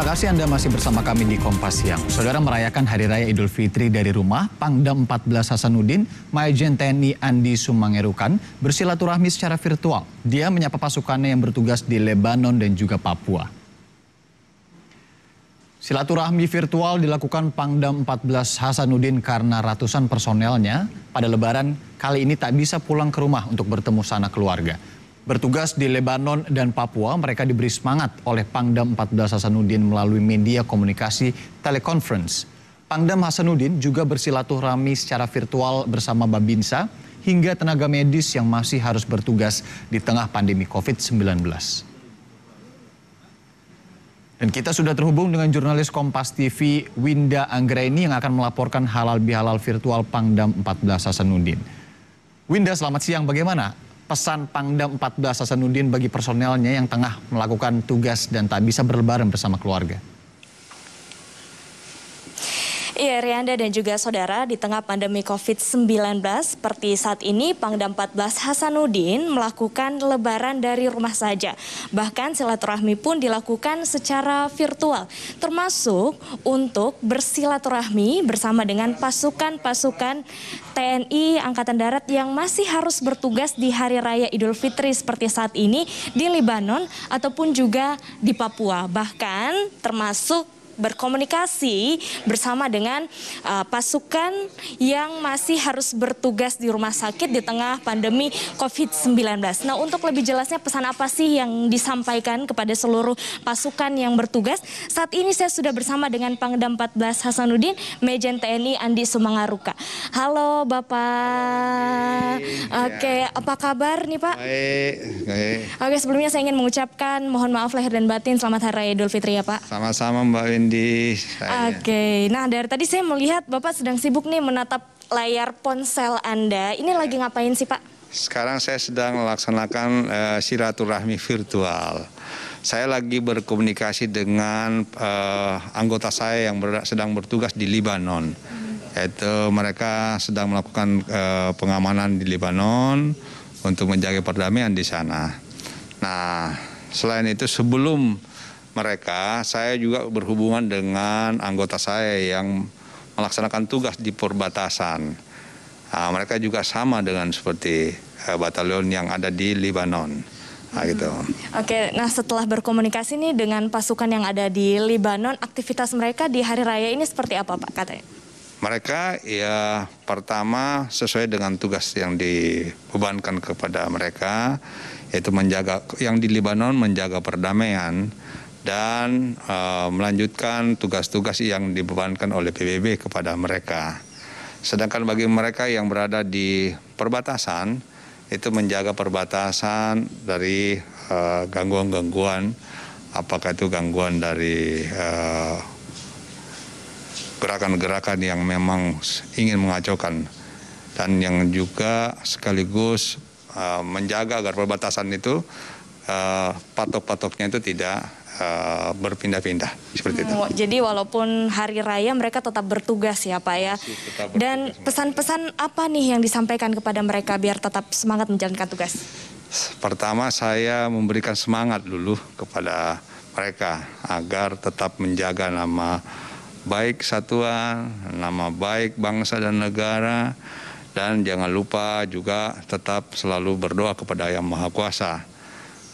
Terima kasih Anda masih bersama kami di Kompas Siang. Saudara merayakan Hari Raya Idul Fitri dari rumah, Pangdam 14 Hasanuddin, Majen TNI Andi Sumangerukan bersilaturahmi secara virtual. Dia menyapa pasukannya yang bertugas di Lebanon dan juga Papua. Silaturahmi virtual dilakukan Pangdam 14 Hasanuddin karena ratusan personelnya pada lebaran kali ini tak bisa pulang ke rumah untuk bertemu sana keluarga. Bertugas di Lebanon dan Papua, mereka diberi semangat oleh Pangdam 14 Hasanuddin melalui media komunikasi telekonferensi. Pangdam Hasanuddin juga bersilaturahmi secara virtual bersama Babinsa hingga tenaga medis yang masih harus bertugas di tengah pandemi COVID-19. Dan kita sudah terhubung dengan jurnalis Kompas TV Winda Anggraini yang akan melaporkan halal bihalal virtual Pangdam 14 Hasanuddin. Winda, selamat siang. Bagaimana pesan Pangdam 14 Hasanuddin bagi personelnya yang tengah melakukan tugas dan tak bisa berlebaran bersama keluarga? Iya, Rianda dan juga saudara, di tengah pandemi COVID-19 seperti saat ini, Pangdam 14 Hasanuddin melakukan lebaran dari rumah saja. Bahkan silaturahmi pun dilakukan secara virtual, termasuk untuk bersilaturahmi bersama dengan pasukan-pasukan TNI Angkatan Darat yang masih harus bertugas di Hari Raya Idul Fitri seperti saat ini di Lebanon ataupun juga di Papua. Bahkan termasuk berkomunikasi bersama dengan uh, pasukan yang masih harus bertugas di rumah sakit di tengah pandemi COVID-19. Nah, untuk lebih jelasnya pesan apa sih yang disampaikan kepada seluruh pasukan yang bertugas? Saat ini saya sudah bersama dengan Pangdam 14 Hasanuddin, Mejen TNI Andi Sumangaruka. Halo Bapak. Iya. Oke, ya. apa kabar nih Pak? Baik, baik. Oke, sebelumnya saya ingin mengucapkan mohon maaf lahir dan batin selamat hari raya Idul Fitri ya Pak. Sama-sama Mbak Windy. Oke, okay. nah dari tadi saya melihat Bapak sedang sibuk nih menatap layar ponsel Anda. Ini lagi ngapain sih Pak? Sekarang saya sedang melaksanakan uh, silaturahmi virtual. Saya lagi berkomunikasi dengan uh, anggota saya yang ber sedang bertugas di Lebanon. Yaitu mereka sedang melakukan uh, pengamanan di Lebanon untuk menjaga perdamaian di sana. Nah, selain itu sebelum mereka, saya juga berhubungan dengan anggota saya yang melaksanakan tugas di perbatasan. Nah, mereka juga sama dengan seperti eh, batalion yang ada di Lebanon, Nah, gitu. Hmm. Oke, nah setelah berkomunikasi nih dengan pasukan yang ada di Lebanon, aktivitas mereka di hari raya ini seperti apa Pak katanya? Mereka ya pertama sesuai dengan tugas yang dibebankan kepada mereka, yaitu menjaga yang di Lebanon menjaga perdamaian dan e, melanjutkan tugas-tugas yang dibebankan oleh PBB kepada mereka. Sedangkan bagi mereka yang berada di perbatasan itu menjaga perbatasan dari eh, gangguan-gangguan e, apakah itu gangguan dari eh, gerakan-gerakan yang memang ingin mengacaukan dan yang juga sekaligus menjaga agar perbatasan itu patok-patoknya itu tidak Eh, berpindah-pindah seperti itu. Oh, jadi walaupun hari raya mereka tetap bertugas ya Pak ya. Dan pesan-pesan apa nih yang disampaikan kepada mereka biar tetap semangat menjalankan tugas? Pertama saya memberikan semangat dulu kepada mereka agar tetap menjaga nama baik satuan, nama baik bangsa dan negara dan jangan lupa juga tetap selalu berdoa kepada Yang Maha Kuasa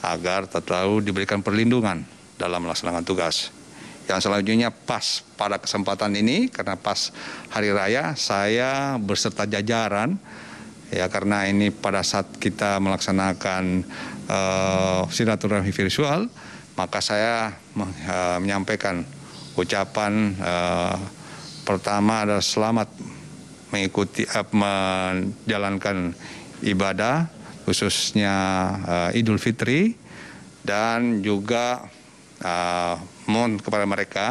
agar tetap diberikan perlindungan dalam melaksanakan tugas. Yang selanjutnya pas pada kesempatan ini karena pas hari raya saya berserta jajaran ya karena ini pada saat kita melaksanakan uh, silaturahmi virtual maka saya uh, menyampaikan ucapan uh, pertama adalah selamat mengikuti uh, menjalankan ibadah khususnya uh, Idul Fitri dan juga uh, mohon kepada mereka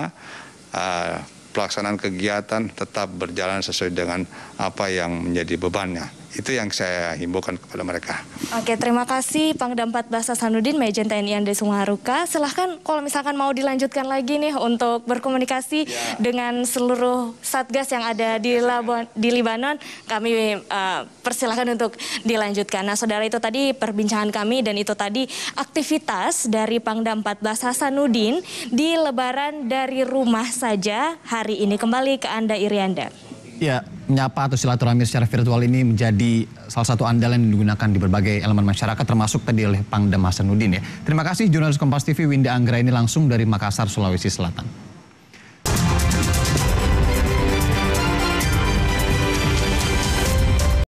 uh, pelaksanaan kegiatan tetap berjalan sesuai dengan apa yang menjadi bebannya. Itu yang saya himbaukan kepada mereka. Oke, terima kasih Pangdam 14 Hasanuddin, Majen TNI Andi Sungaruka. Silahkan kalau misalkan mau dilanjutkan lagi nih untuk berkomunikasi ya. dengan seluruh Satgas yang ada di, ya. Labon, di Libanon, kami uh, persilahkan untuk dilanjutkan. Nah, saudara itu tadi perbincangan kami dan itu tadi aktivitas dari Pangdam 14 Hasanuddin di Lebaran dari rumah saja hari ini. Kembali ke Anda, Irianda. Ya, menyapa atau silaturahmi secara virtual ini menjadi salah satu andalan yang digunakan di berbagai elemen masyarakat termasuk tadi oleh Pangdam Hasanuddin ya. Terima kasih jurnalis Kompas TV Winda Anggra ini langsung dari Makassar, Sulawesi Selatan.